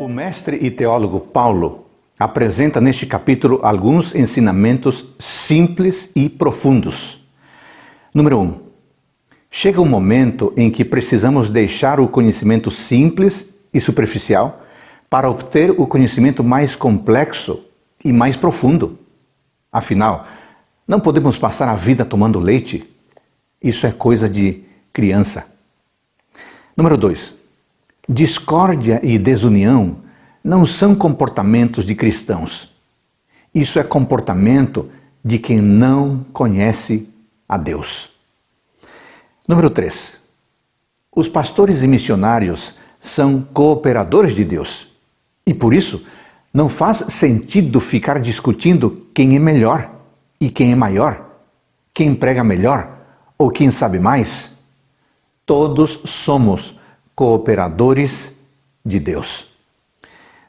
O mestre e teólogo Paulo apresenta neste capítulo alguns ensinamentos simples e profundos. Número 1. Um, chega um momento em que precisamos deixar o conhecimento simples e superficial para obter o conhecimento mais complexo e mais profundo. Afinal, não podemos passar a vida tomando leite. Isso é coisa de criança. Número 2. Discórdia e desunião não são comportamentos de cristãos. Isso é comportamento de quem não conhece a Deus. Número 3. Os pastores e missionários são cooperadores de Deus. E por isso, não faz sentido ficar discutindo quem é melhor e quem é maior, quem prega melhor ou quem sabe mais. Todos somos cooperadores de Deus.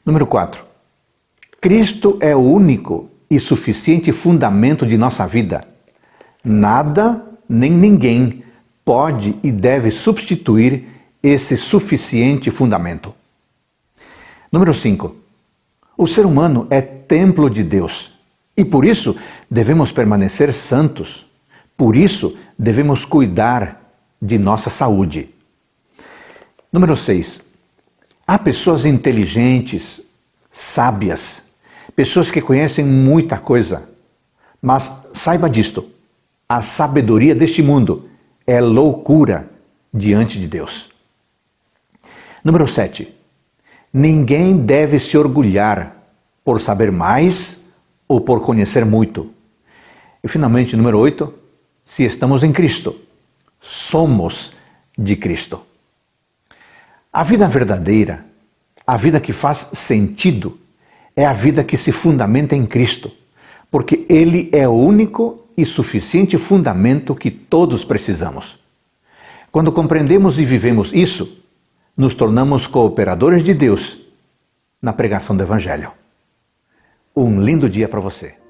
Número 4. Cristo é o único e suficiente fundamento de nossa vida. Nada nem ninguém pode e deve substituir esse suficiente fundamento. Número 5. O ser humano é templo de Deus e por isso devemos permanecer santos. Por isso devemos cuidar de nossa saúde. Número 6. Há pessoas inteligentes, sábias, pessoas que conhecem muita coisa. Mas saiba disto: a sabedoria deste mundo é loucura diante de Deus. Número 7. Ninguém deve se orgulhar por saber mais ou por conhecer muito. E finalmente, número 8. Se estamos em Cristo, somos de Cristo. A vida verdadeira, a vida que faz sentido, é a vida que se fundamenta em Cristo, porque Ele é o único e suficiente fundamento que todos precisamos. Quando compreendemos e vivemos isso, nos tornamos cooperadores de Deus na pregação do Evangelho. Um lindo dia para você.